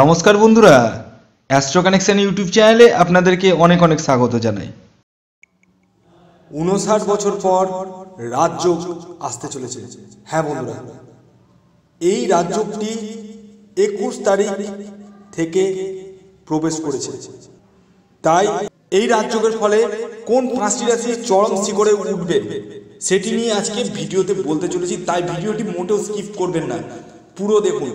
নমস্কার বন্ধুরা astro connection YouTube চ্যানেলে আপনাদেরকে অনেক অনেক স্বাগত জানাই উনষাট বছর পর রাজযোগ আসতে চলেছে হ্যাঁ বন্ধুরা এই রাজযোগটি একুশ তারিখ থেকে প্রবেশ করেছে তাই এই রাজযোগের ফলে কোন পাঁচটি রাশি চরম শিখরে উঠবে সেটি নিয়ে আজকে ভিডিওতে বলতে চলেছি তাই ভিডিওটি মোটেও স্কিপ করবেন না পুরো দেখুন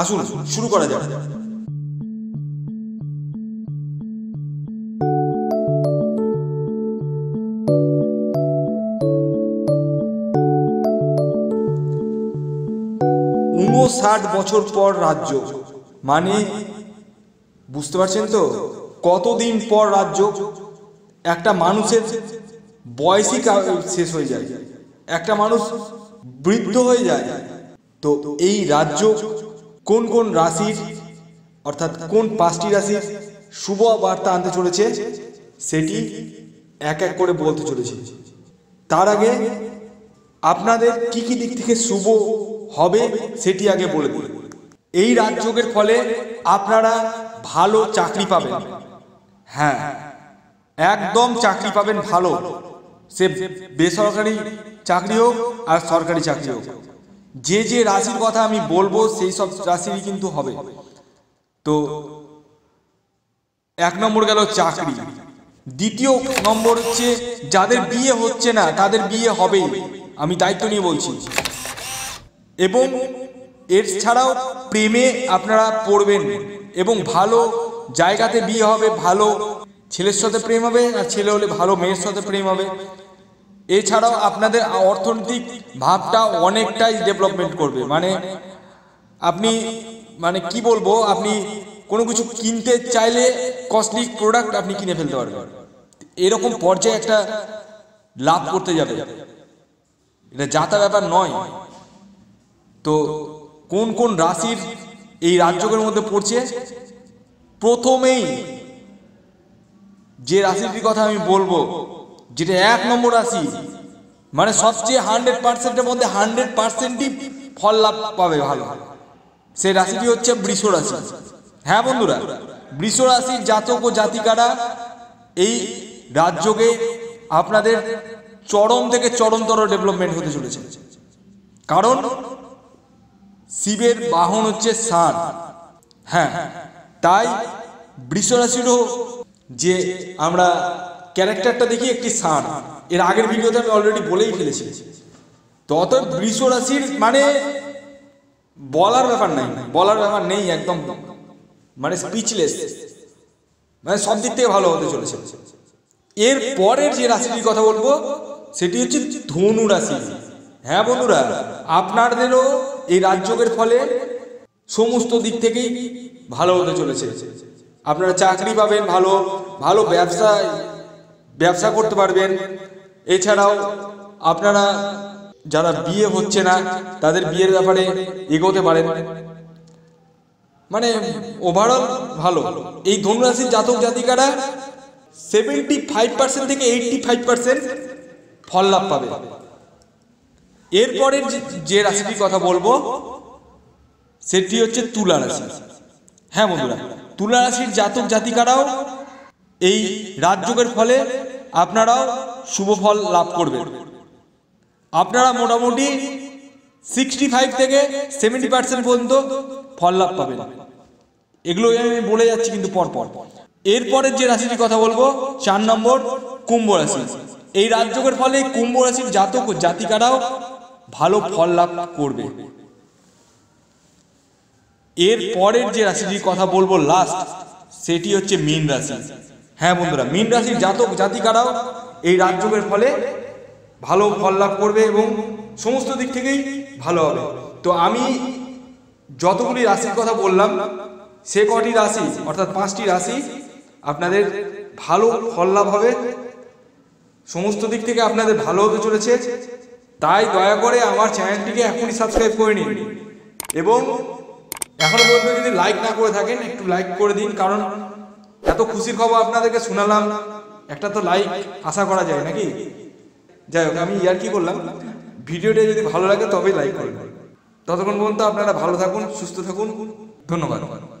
আসুন শুরু করা যাক ষাট বছর পর রাজ্য মানে বুঝতে পারছেন তো কতদিন পর রাজ্য একটা মানুষের বয়সই শেষ হয়ে যায় একটা মানুষ বৃদ্ধ হয়ে যায় তো এই রাজ্য কোন কোন রাশির অর্থাৎ কোন পাঁচটি রাশির শুভ বার্তা আনতে চলেছে সেটি এক এক করে বলতে চলেছে তার আগে আপনাদের কি কি দিক থেকে শুভ হবে সেটি আগে বলে দিই এই রাজযোগের ফলে আপনারা ভালো চাকরি পাবেন হ্যাঁ একদম চাকরি পাবেন ভালো সে বেসরকারি চাকরি হোক আর সরকারি চাকরি হোক যে যে রাশির কথা আমি বলবো সেই সব রাশিরই কিন্তু হবে তো এক নম্বর গেল চাকরি দ্বিতীয় নম্বর হচ্ছে যাদের বিয়ে হচ্ছে না তাদের বিয়ে হবেই আমি দায়িত্ব নিয়ে বলছি এবং এর ছাড়াও প্রেমে আপনারা পড়বেন এবং ভালো জায়গাতে বিয়ে হবে ভালো ছেলের সাথে প্রেম হবে আর ছেলে হলে ভালো মেয়ের সাথে প্রেম হবে এছাড়াও আপনাদের অর্থনৈতিক ভাবটা অনেকটাই ডেভেলপমেন্ট করবে মানে আপনি মানে কি বলবো আপনি কোনো কিছু কিনতে চাইলে কস্টলি প্রোডাক্ট আপনি কিনে ফেলতে পারবেন এরকম পর্যায়ে একটা লাভ করতে যাবে এটা যাতা ব্যাপার নয় তো কোন কোন রাশির এই রাজ্যগের মধ্যে পড়ছে প্রথমেই যে রাশিটির কথা আমি বলবো যেটা এক নম্বর রাশি মানে সবচেয়ে হান্ড্রেড পার্সেন্টের মধ্যে হান্ড্রেড পার্সেন্টই ফল লাভ পাবে ভালো সেই রাশিটি হচ্ছে বৃষ রাশি হ্যাঁ বন্ধুরা বৃষ রাশির জাতক ও জাতিকারা এই রাজ্যকে আপনাদের চরম থেকে চরমতর ডেভেলপমেন্ট হতে চলেছে কারণ শিবের বাহন হচ্ছে সার হ্যাঁ তাই বৃষ রাশিরও যে আমরা ক্যারেক্টারটা দেখি একটি সার এর আগের ভিডিওতে আমি অলরেডি বলেই ফেলেছি তো অতএব বৃষ রাশির মানে বলার ব্যাপার নাই বলার ব্যাপার নেই একদম মানে স্পিচলেস মানে সব দিক থেকে ভালো হতে চলেছে এর পরের যে রাশিটির কথা বলবো সেটি হচ্ছে ধনু রাশি হ্যাঁ বন্ধুরা আপনাদেরও এই রাজযোগের ফলে সমস্ত দিক থেকেই ভালো হতে চলেছে আপনারা চাকরি পাবেন ভালো ভালো ব্যবসায় ব্যবসা করতে পারবেন এছাড়াও আপনারা যারা বিয়ে হচ্ছে না তাদের বিয়ের ব্যাপারে এগোতে পারেন মানে ওভারঅল ভালো এই ধনুরাশির জাতক জাতিকারা সেভেন্টি ফাইভ পার্সেন্ট থেকে এইটটি ফাইভ পার্সেন্ট ফল লাভ পাবে এরপরের যে রাশিটির কথা বলবো সেটি হচ্ছে তুলা রাশি হ্যাঁ বন্ধুরা তুলা রাশির জাতক জাতিকারাও এই রাজযোগের ফলে আপনারাও শুভ ফল লাভ করবেন আপনারা মোটামুটি সিক্সটি ফাইভ থেকে সেভেন্টি পার্সেন্ট পর্যন্ত ফল লাভ পাবেন এগুলো আমি বলে যাচ্ছি কিন্তু পরপর এরপরের যে রাশিটির কথা বলবো চার নম্বর কুম্ভ রাশি এই রাজযোগের ফলে কুম্ভ রাশির জাতক ও জাতিকারাও ভালো ফল লাভ করবে এর পরের যে রাশিটির কথা বলবো লাস্ট সেটি হচ্ছে মীন রাশি হ্যাঁ বন্ধুরা মীন রাশির জাতক জাতিকারাও এই রাজযোগের ফলে ভালো ফল লাভ করবে এবং সমস্ত দিক থেকেই ভালো হবে তো আমি যতগুলি রাশির কথা বললাম সে কটি রাশি অর্থাৎ পাঁচটি রাশি আপনাদের ভালো ফল লাভ হবে সমস্ত দিক থেকে আপনাদের ভালো হতে চলেছে তাই দয়া করে আমার চ্যানেলটিকে এখনই সাবস্ক্রাইব করে নিন এবং এখনও পর্যন্ত যদি লাইক না করে থাকেন একটু লাইক করে দিন কারণ এত খুশির খবর আপনাদেরকে শোনালাম একটা তো লাইক আশা করা যায় নাকি যাই হোক আমি ইয়ার কি করলাম ভিডিওটা যদি ভালো লাগে তবেই লাইক করবেন ততক্ষণ পর্যন্ত আপনারা ভালো থাকুন সুস্থ থাকুন ধন্যবাদ